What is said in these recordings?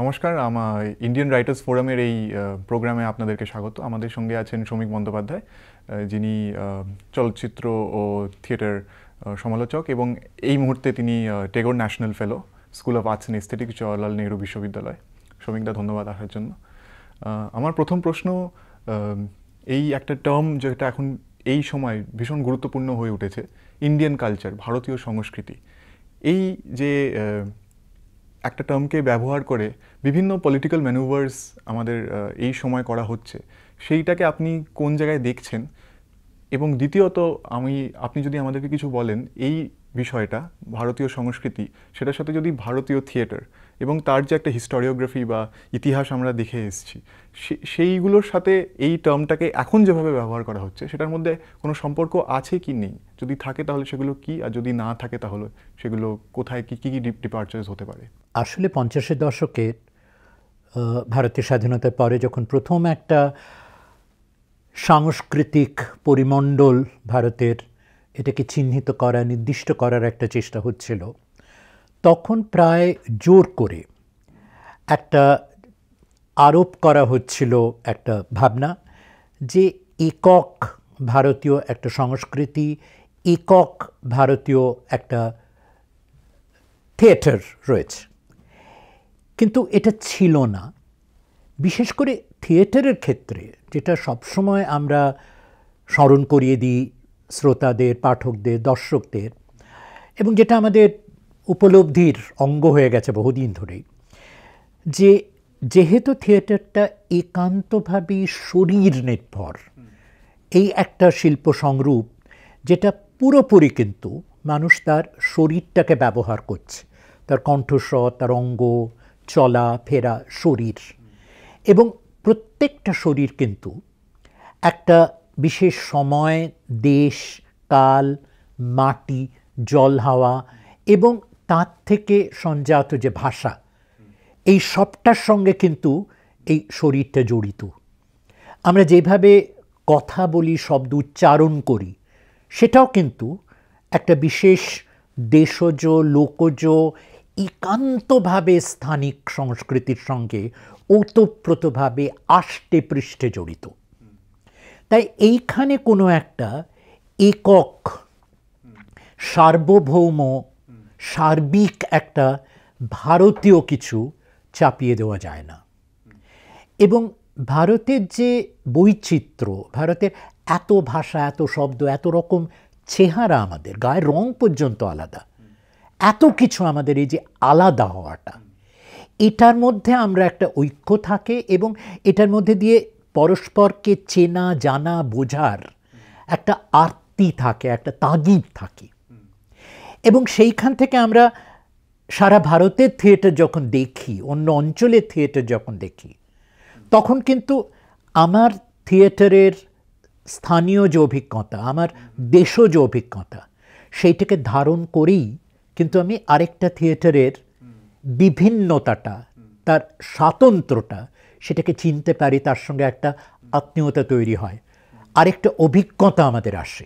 নমস্কার আমার Indian writers ফোরামের এই প্রোগ্রামে আপনাদেরকে স্বাগত আমাদের সঙ্গে আছেন শ্রমিক বন্দ্যোপাধ্যায় যিনি চলচ্চিত্র ও থিয়েটার সমালোচক এবং এই মুহূর্তে তিনি Tagore national fellow school of arts and aesthetic Jawaharlal Nehru বিশ্ববিদ্যালয় শ্রমিকদা ধন্যবাদ আসার জন্য আমার প্রথম প্রশ্ন এই একটা টার্ম যেটা এখন এই সময় ভীষণ গুরুত্বপূর্ণ হয়ে উঠেছে ইন্ডিয়ান কালচার ভারতীয় সংস্কৃতি এই যে একটা টার্মকে ব্যবহার করে বিভিন্ন পলিটিক্যাল ম্যানুভার্স আমাদের এই সময় করা হচ্ছে সেইটাকে আপনি কোন জায়গায় দেখছেন এবং দ্বিতীয়ত আমি আপনি যদি আমাদেরকে কিছু বলেন এই বিষয়টা ভারতীয় সংস্কৃতি সেটার সাথে যদি ভারতীয় থিয়েটার এবং তার যে একটা হিস্টোরিওগ্রাফি বা ইতিহাস আমরা দেখে এসেছি সেইগুলোর সাথে এই টার্মটাকে এখন যেভাবে ব্যবহার করা হচ্ছে সেটার মধ্যে কোনো সম্পর্ক আছে কি নেই যদি থাকে তাহলে সেগুলো কি আর যদি না থাকে তাহলে সেগুলো কোথায় কী কী কী ডিপার্চার্স হতে পারে আসলে পঞ্চাশের দশকের ভারতের স্বাধীনতার পরে যখন প্রথম একটা সাংস্কৃতিক পরিমণ্ডল ভারতের এটাকে চিহ্নিত করা নির্দিষ্ট করার একটা চেষ্টা হচ্ছিল তখন প্রায় জোর করে একটা আরোপ করা হচ্ছিল একটা ভাবনা যে একক ভারতীয় একটা সংস্কৃতি একক ভারতীয় একটা থিয়েটার রয়েছে কিন্তু এটা ছিল না বিশেষ করে থিয়েটারের ক্ষেত্রে যেটা সবসময় আমরা স্মরণ করিয়ে দিই শ্রোতাদের পাঠকদের দর্শকদের এবং যেটা আমাদের উপলব্ধির অঙ্গ হয়ে গেছে বহুদিন ধরেই যে যেহেতু থিয়েটারটা একান্তভাবে শরীর নির্ভর এই একটা শিল্প সংরূপ যেটা পুরোপুরি কিন্তু মানুষ তার শরীরটাকে ব্যবহার করছে তার কণ্ঠস্বর তার অঙ্গ চলা ফেরা শরীর এবং প্রত্যেকটা শরীর কিন্তু একটা বিশেষ সময় দেশ কাল মাটি জল হাওয়া এবং তাঁর থেকে সঞ্জাত যে ভাষা এই সবটার সঙ্গে কিন্তু এই শরীরটা জড়িত আমরা যেভাবে কথা বলি শব্দ উচ্চারণ করি সেটাও কিন্তু একটা বিশেষ দেশজ লোকজ একান্তভাবে স্থানিক সংস্কৃতির সঙ্গে ওতপ্রোতভাবে আষ্টে পৃষ্ঠে জড়িত তাই এইখানে কোনো একটা একক সার্বভৌম সার্বিক একটা ভারতীয় কিছু চাপিয়ে দেওয়া যায় না এবং ভারতের যে বৈচিত্র্য ভারতের এত ভাষা এত শব্দ এত রকম চেহারা আমাদের গায়ের রং পর্যন্ত আলাদা এত কিছু আমাদের এই যে আলাদা হওয়াটা এটার মধ্যে আমরা একটা ঐক্য থাকে এবং এটার মধ্যে দিয়ে পরস্পরকে চেনা জানা বোঝার একটা আরতি থাকে একটা তাগিদ থাকে এবং সেইখান থেকে আমরা সারা ভারতের থিয়েটার যখন দেখি অন্য অঞ্চলের থিয়েটার যখন দেখি তখন কিন্তু আমার থিয়েটারের স্থানীয় যে অভিজ্ঞতা আমার দেশজ অভিজ্ঞতা সেইটাকে ধারণ করেই কিন্তু আমি আরেকটা থিয়েটারের বিভিন্নতাটা তার স্বাতন্ত্রটা সেটাকে চিনতে পারি তার সঙ্গে একটা আত্মীয়তা তৈরি হয় আরেকটা অভিজ্ঞতা আমাদের আসে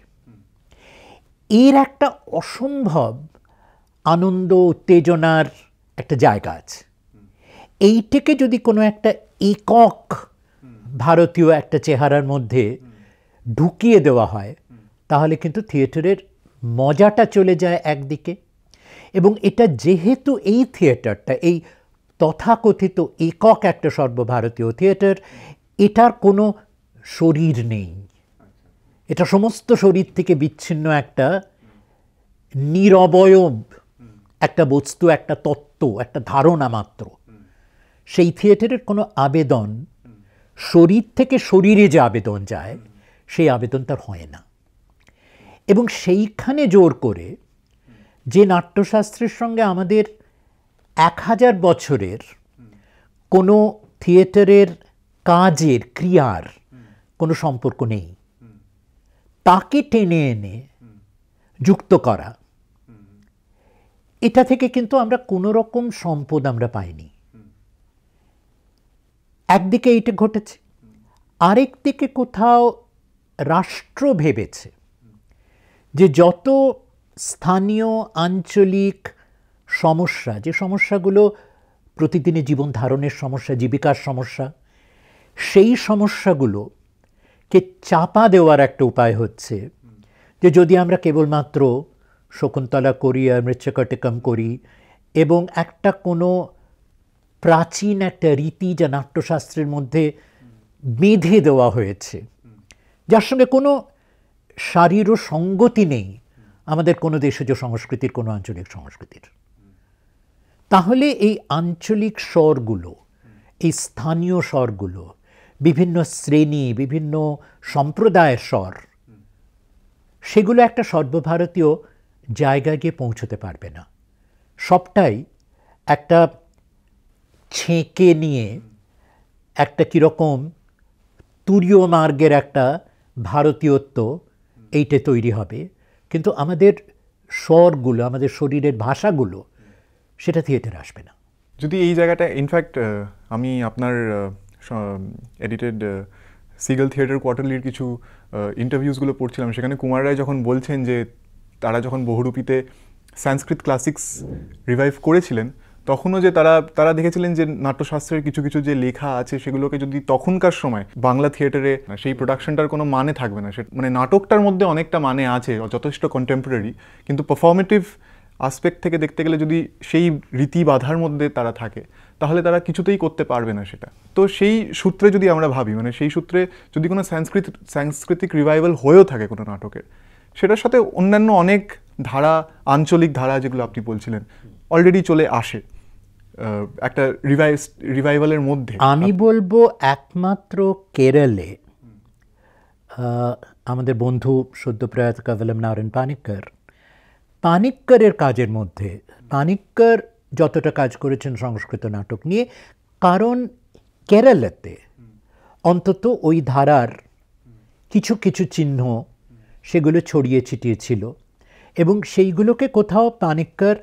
এর একটা অসম্ভব আনন্দ উত্তেজনার একটা জায়গা আছে এইটাকে যদি কোনো একটা একক ভারতীয় একটা চেহারার মধ্যে ঢুকিয়ে দেওয়া হয় তাহলে কিন্তু থিয়েটারের মজাটা চলে যায় একদিকে এবং এটা যেহেতু এই থিয়েটারটা এই তথাকথিত একক একটা সর্বভারতীয় থিয়েটার এটার কোনো শরীর নেই এটা সমস্ত শরীর থেকে বিচ্ছিন্ন একটা নিরবয়ব একটা বস্তু একটা তত্ত্ব একটা ধারণা মাত্র সেই থিয়েটারের কোনো আবেদন শরীর থেকে শরীরে যে আবেদন যায় সেই আবেদন তার হয় না এবং সেইখানে জোর করে যে নাট্যশাস্ত্রের সঙ্গে আমাদের এক হাজার বছরের কোনো থিয়েটারের কাজের ক্রিয়ার কোনো সম্পর্ক নেই তাকে টেনে এনে যুক্ত করা এটা থেকে কিন্তু আমরা কোনো রকম সম্পদ আমরা পাইনি একদিকে এটা ঘটেছে আরেক দিকে কোথাও রাষ্ট্র ভেবেছে যে যত স্থানীয় আঞ্চলিক সমস্যা যে সমস্যাগুলো প্রতিদিনের জীবন ধারণের সমস্যা জীবিকার সমস্যা সেই সমস্যাগুলো কে চাপা দেওয়ার একটা উপায় হচ্ছে যে যদি আমরা কেবলমাত্র শকুন্তলা করি আর মৃচ্ছকটিকম করি এবং একটা কোনো প্রাচীন একটা রীতি যা নাট্যশাস্ত্রের মধ্যে বেঁধে দেওয়া হয়েছে যার সঙ্গে কোনো শারীর সঙ্গতি নেই আমাদের কোনো দেশজ সংস্কৃতির কোনো আঞ্চলিক সংস্কৃতির তাহলে এই আঞ্চলিক স্বরগুলো এই স্থানীয় স্বরগুলো বিভিন্ন শ্রেণী বিভিন্ন সম্প্রদায়ের স্বর সেগুলো একটা সর্বভারতীয় জায়গায় গিয়ে পৌঁছতে পারবে না সবটাই একটা ছেঁকে নিয়ে একটা কীরকম তুরীয় মার্গের একটা ভারতীয়ত্ব এইটে তৈরি হবে কিন্তু আমাদের স্বরগুলো আমাদের শরীরের ভাষাগুলো সেটা থিয়েটারে আসবে না যদি এই জায়গাটা ইনফ্যাক্ট আমি আপনার এডিটেড সিগল থিয়েটার কোয়ার্টারলির কিছু ইন্টারভিউসগুলো পড়ছিলাম সেখানে কুমার রায় যখন বলছেন যে তারা যখন বহুরূপীতে সংস্কৃত ক্লাসিক্স রিভাইভ করেছিলেন তখনও যে তারা তারা দেখেছিলেন যে নাট্যশাস্ত্রের কিছু কিছু যে লেখা আছে সেগুলোকে যদি তখনকার সময় বাংলা থিয়েটারে মানে সেই প্রোডাকশনটার কোনো মানে থাকবে না সে মানে নাটকটার মধ্যে অনেকটা মানে আছে যথেষ্ট কন্টেম্পোরারি কিন্তু পারফর্মেটিভ আসপেক্ট থেকে দেখতে গেলে যদি সেই রীতি বাধার মধ্যে তারা থাকে তাহলে তারা কিছুতেই করতে পারবে না সেটা তো সেই সূত্রে যদি আমরা ভাবি মানে সেই সূত্রে যদি কোনো সাংস্কৃত সাংস্কৃতিক রিভাইভাল হয়েও থাকে কোনো নাটকের সেটার সাথে অন্যান্য অনেক ধারা আঞ্চলিক ধারা যেগুলো আপনি বলছিলেন অলরেডি চলে আসে একটা রিভাইভ রিভাইভালের মধ্যে আমি বলবো একমাত্র কেরলে আমাদের বন্ধু সদ্যপ্রয়াত কবলম নারায়ণ পানিকর পানিক্করের কাজের মধ্যে পানিক্কর যতটা কাজ করেছেন সংস্কৃত নাটক নিয়ে কারণ কেরালাতে অন্তত ওই ধারার কিছু কিছু চিহ্ন সেগুলো ছড়িয়ে ছিটিয়ে ছিল এবং সেইগুলোকে কোথাও পানিক্কর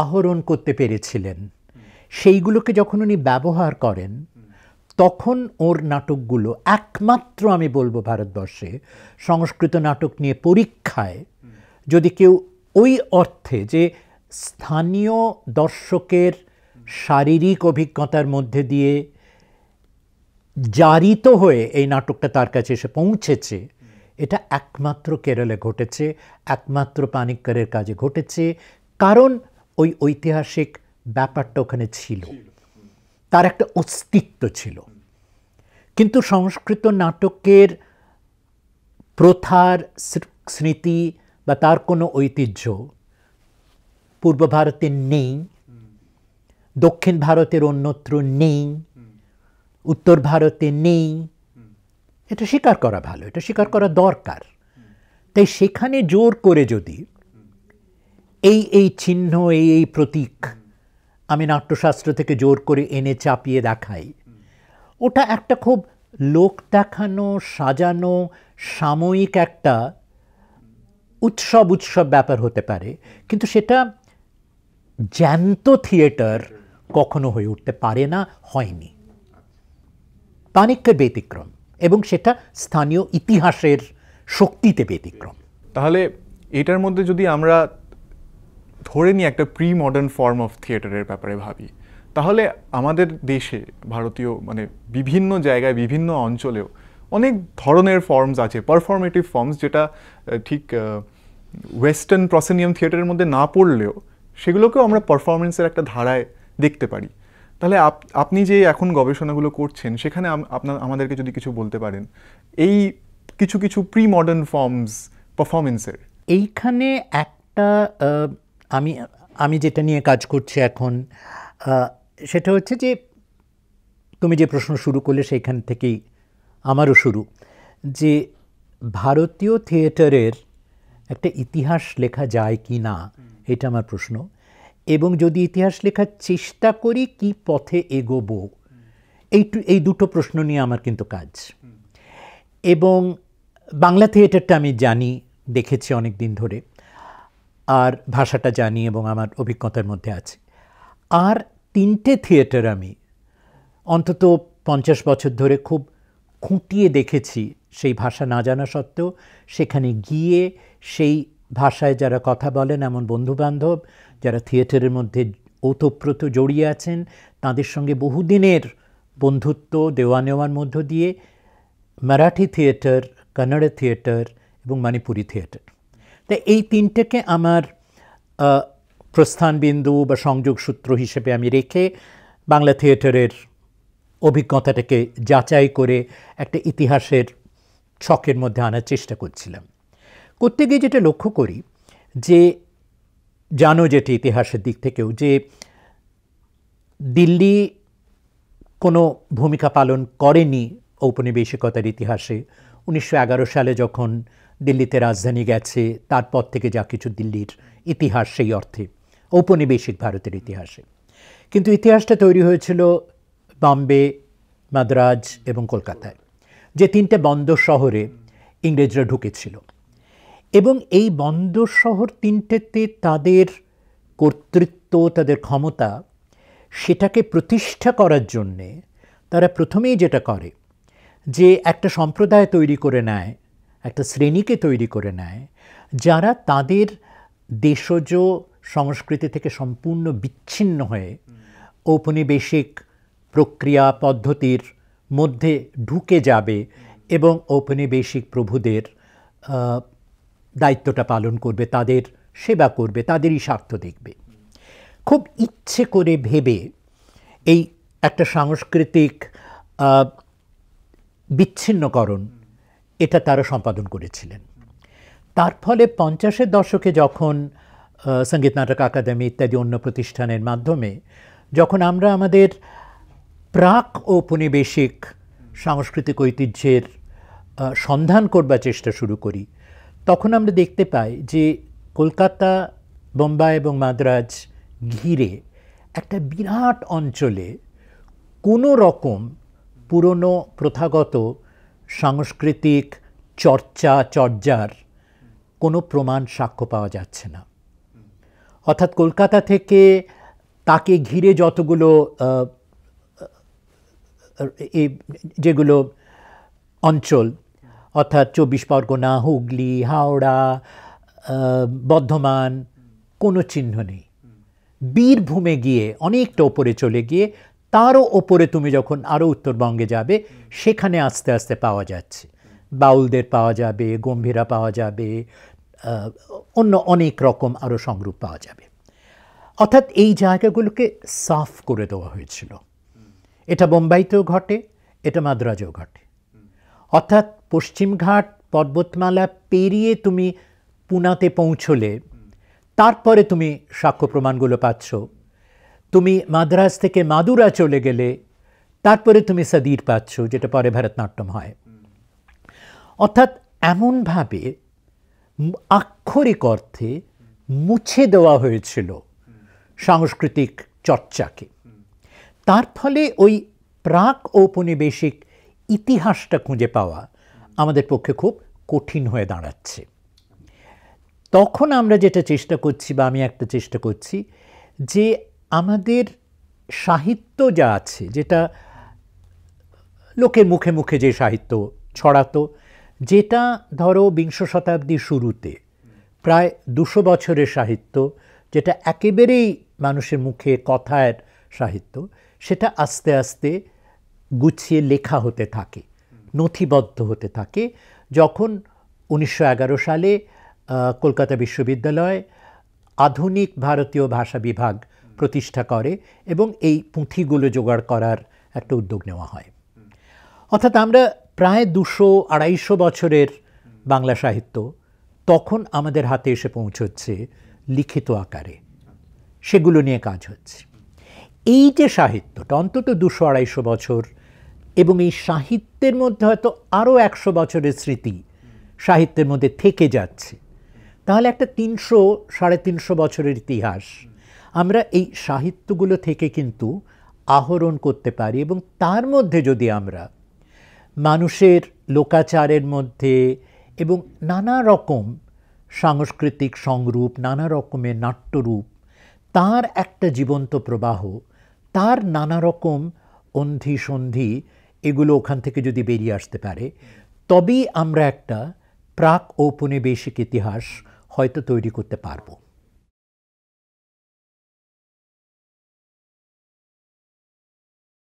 আহরণ করতে পেরেছিলেন সেইগুলোকে যখন উনি ব্যবহার করেন তখন ওর নাটকগুলো একমাত্র আমি বলবো ভারতবর্ষে সংস্কৃত নাটক নিয়ে পরীক্ষায় যদি কেউ ওই অর্থে যে স্থানীয় দর্শকের শারীরিক অভিজ্ঞতার মধ্যে দিয়ে জারিত হয়ে এই নাটকটা তার কাছে এসে পৌঁছেছে এটা একমাত্র কেরলে ঘটেছে একমাত্র পানিক্কারের কাজে ঘটেছে কারণ ওই ঐতিহাসিক ব্যাপারটা ওখানে ছিল তার একটা অস্তিত্ব ছিল কিন্তু সংস্কৃত নাটকের প্রথার স্মৃতি বা তার কোনো ঐতিহ্য পূর্ব ভারতে নেই দক্ষিণ ভারতের অন্যত্র নেই উত্তর ভারতে নেই এটা স্বীকার করা ভালো এটা স্বীকার করা দরকার তাই সেখানে জোর করে যদি এই এই চিহ্ন এই এই প্রতীক আমি নাট্যশাস্ত্র থেকে জোর করে এনে চাপিয়ে দেখাই ওটা একটা খুব লোক দেখানো সাজানো সাময়িক একটা উৎসব উৎসব ব্যাপার হতে পারে কিন্তু সেটা জ্যান্ত থিয়েটার কখনো হয়ে উঠতে পারে না হয়নি পানিক্যের ব্যতিক্রম এবং সেটা স্থানীয় ইতিহাসের শক্তিতে ব্যতিক্রম তাহলে এটার মধ্যে যদি আমরা ধরে নিই একটা প্রি মডার্ন ফর্ম অফ থিয়েটারের ব্যাপারে ভাবি তাহলে আমাদের দেশে ভারতীয় মানে বিভিন্ন জায়গায় বিভিন্ন অঞ্চলেও অনেক ধরনের ফর্মস আছে পারফর্মেটিভ ফর্মস যেটা ঠিক ওয়েস্টার্ন প্রসেনিয়াম থিয়েটারের মধ্যে না পড়লেও সেগুলোকেও আমরা পারফরমেন্সের একটা ধারায় দেখতে পারি তাহলে আপনি যে এখন গবেষণাগুলো করছেন সেখানে আপনার আমাদেরকে যদি কিছু বলতে পারেন এই কিছু কিছু প্রি মডার্ন ফর্মস পারফরমেন্সের এইখানে একটা আমি আমি যেটা নিয়ে কাজ করছি এখন সেটা হচ্ছে যে তুমি যে প্রশ্ন শুরু করলে সেইখান থেকেই আমারও শুরু যে ভারতীয় থিয়েটারের একটা ইতিহাস লেখা যায় কি না এটা আমার প্রশ্ন এবং যদি ইতিহাস লেখার চেষ্টা করি কি পথে এগোবো এই এই দুটো প্রশ্ন নিয়ে আমার কিন্তু কাজ এবং বাংলা থিয়েটারটা আমি জানি দেখেছি অনেক দিন ধরে আর ভাষাটা জানি এবং আমার অভিজ্ঞতার মধ্যে আছে আর তিনটে থিয়েটার আমি অন্তত পঞ্চাশ বছর ধরে খুব খুঁটিয়ে দেখেছি সেই ভাষা না জানা সত্ত্বেও সেখানে গিয়ে সেই ভাষায় যারা কথা বলেন এমন বন্ধুবান্ধব যারা থিয়েটারের মধ্যে ওতপ্রোত জড়িয়ে আছেন তাদের সঙ্গে বহুদিনের বন্ধুত্ব দেওয়া নেওয়ার মধ্য দিয়ে মারাঠি থিয়েটার কন্নড় থিয়েটার এবং মণিপুরি থিয়েটার তা এই তিনটেকে আমার প্রস্থানবিন্দু বা সংযোগ সূত্র হিসেবে আমি রেখে বাংলা থিয়েটারের অভিজ্ঞতাটাকে যাচাই করে একটা ইতিহাসের ছকের মধ্যে আনার চেষ্টা করছিলাম করতে গিয়ে যেটা লক্ষ্য করি যে জানো যেটি ইতিহাসের দিক থেকেও যে দিল্লি কোনো ভূমিকা পালন করেনি ঔপনিবেশিকতার ইতিহাসে উনিশশো সালে যখন দিল্লিতে রাজধানী গেছে তারপর থেকে যা কিছু দিল্লির ইতিহাস সেই অর্থে ঔপনিবেশিক ভারতের ইতিহাসে কিন্তু ইতিহাসটা তৈরি হয়েছিল বম্বে মাদ্রাজ এবং কলকাতায় যে তিনটে বন্দর শহরে ইংরেজরা ঢুকেছিল এবং এই বন্দর শহর তিনটেতে তাদের কর্তৃত্ব তাদের ক্ষমতা সেটাকে প্রতিষ্ঠা করার জন্যে তারা প্রথমেই যেটা করে যে একটা সম্প্রদায় তৈরি করে নেয় একটা শ্রেণীকে তৈরি করে নেয় যারা তাদের দেশজ সংস্কৃতি থেকে সম্পূর্ণ বিচ্ছিন্ন হয়ে ঔপনিবেশিক প্রক্রিয়া পদ্ধতির মধ্যে ঢুকে যাবে এবং ঔপনিবেশিক প্রভুদের দায়িত্বটা পালন করবে তাদের সেবা করবে তাদেরই স্বার্থ দেখবে খুব ইচ্ছে করে ভেবে এই একটা সাংস্কৃতিক বিচ্ছিন্নকরণ এটা তারা সম্পাদন করেছিলেন তার ফলে পঞ্চাশের দশকে যখন সঙ্গীত নাটক আকাদেমি ইত্যাদি অন্য প্রতিষ্ঠানের মাধ্যমে যখন আমরা আমাদের প্রাক ঔপনিবেশিক সাংস্কৃতিক ঐতিহ্যের সন্ধান করবার চেষ্টা শুরু করি তখন আমরা দেখতে পাই যে কলকাতা বোম্বাই এবং মাদ্রাজ ঘিরে একটা বিরাট অঞ্চলে কোনো রকম পুরনো প্রথাগত সাংস্কৃতিক চর্চা চর্যার কোনো প্রমাণ সাক্ষ্য পাওয়া যাচ্ছে না অর্থাৎ কলকাতা থেকে তাকে ঘিরে যতগুলো এই যেগুলো অঞ্চল অর্থাৎ চব্বিশ পরগনা হুগলি হাওড়া বর্ধমান কোনো চিহ্ন নেই বীরভূমে গিয়ে অনেকটা ওপরে চলে গিয়ে তারও ওপরে তুমি যখন আরও উত্তরবঙ্গে যাবে সেখানে আস্তে আস্তে পাওয়া যাচ্ছে বাউলদের পাওয়া যাবে গম্ভীরা পাওয়া যাবে অন্য অনেক রকম আরও সংরূপ পাওয়া যাবে অর্থাৎ এই জায়গাগুলোকে সাফ করে দেওয়া হয়েছিল এটা বোম্বাইতেও ঘটে এটা মাদ্রাজেও ঘটে অর্থাৎ পশ্চিমঘাট পর্বতমালা পেরিয়ে তুমি পুনাতে পৌঁছলে তারপরে তুমি সাক্ষ্য প্রমাণগুলো পাচ্ছ তুমি মাদ্রাজ থেকে মাদুরা চলে গেলে তারপরে তুমি সাদির পাচ্ছ যেটা পরে ভারতনাট্যম হয় অর্থাৎ এমনভাবে আক্ষরিক অর্থে মুছে দেওয়া হয়েছিল সাংস্কৃতিক চর্চাকে তার ফলে ওই প্রাক ঔপনিবেশিক ইতিহাসটা খুঁজে পাওয়া আমাদের পক্ষে খুব কঠিন হয়ে দাঁড়াচ্ছে তখন আমরা যেটা চেষ্টা করছি বা আমি একটা চেষ্টা করছি যে আমাদের সাহিত্য যা আছে যেটা লোকের মুখে মুখে যে সাহিত্য ছড়াতো যেটা ধরো বিংশ শতাব্দীর শুরুতে প্রায় দুশো বছরের সাহিত্য যেটা একেবারেই মানুষের মুখে কথায় সাহিত্য সেটা আস্তে আস্তে গুছিয়ে লেখা হতে থাকে নথিবদ্ধ হতে থাকে যখন উনিশশো সালে কলকাতা বিশ্ববিদ্যালয় আধুনিক ভারতীয় ভাষা বিভাগ প্রতিষ্ঠা করে এবং এই পুঁথিগুলো জোগাড় করার একটা উদ্যোগ নেওয়া হয় অর্থাৎ আমরা প্রায় দুশো আড়াইশো বছরের বাংলা সাহিত্য তখন আমাদের হাতে এসে পৌঁছচ্ছে লিখিত আকারে সেগুলো নিয়ে কাজ হচ্ছে এই যে সাহিত্যটা অন্তত দুশো আড়াইশো বছর এবং এই সাহিত্যের মধ্যে হয়তো আরও একশো বছরের স্মৃতি সাহিত্যের মধ্যে থেকে যাচ্ছে তাহলে একটা তিনশো সাড়ে তিনশো বছরের ইতিহাস আমরা এই সাহিত্যগুলো থেকে কিন্তু আহরণ করতে পারি এবং তার মধ্যে যদি আমরা মানুষের লোকাচারের মধ্যে এবং নানা রকম সাংস্কৃতিক সংরূপ নানা রকমের নাট্যরূপ তার একটা জীবন্ত প্রবাহ তার নানা রকম অন্ধি সন্ধি এগুলো ওখান থেকে যদি বেরিয়ে আসতে পারে তবেই আমরা একটা প্রাক ঔপনিবেশিক ইতিহাস হয়তো তৈরি করতে পারবো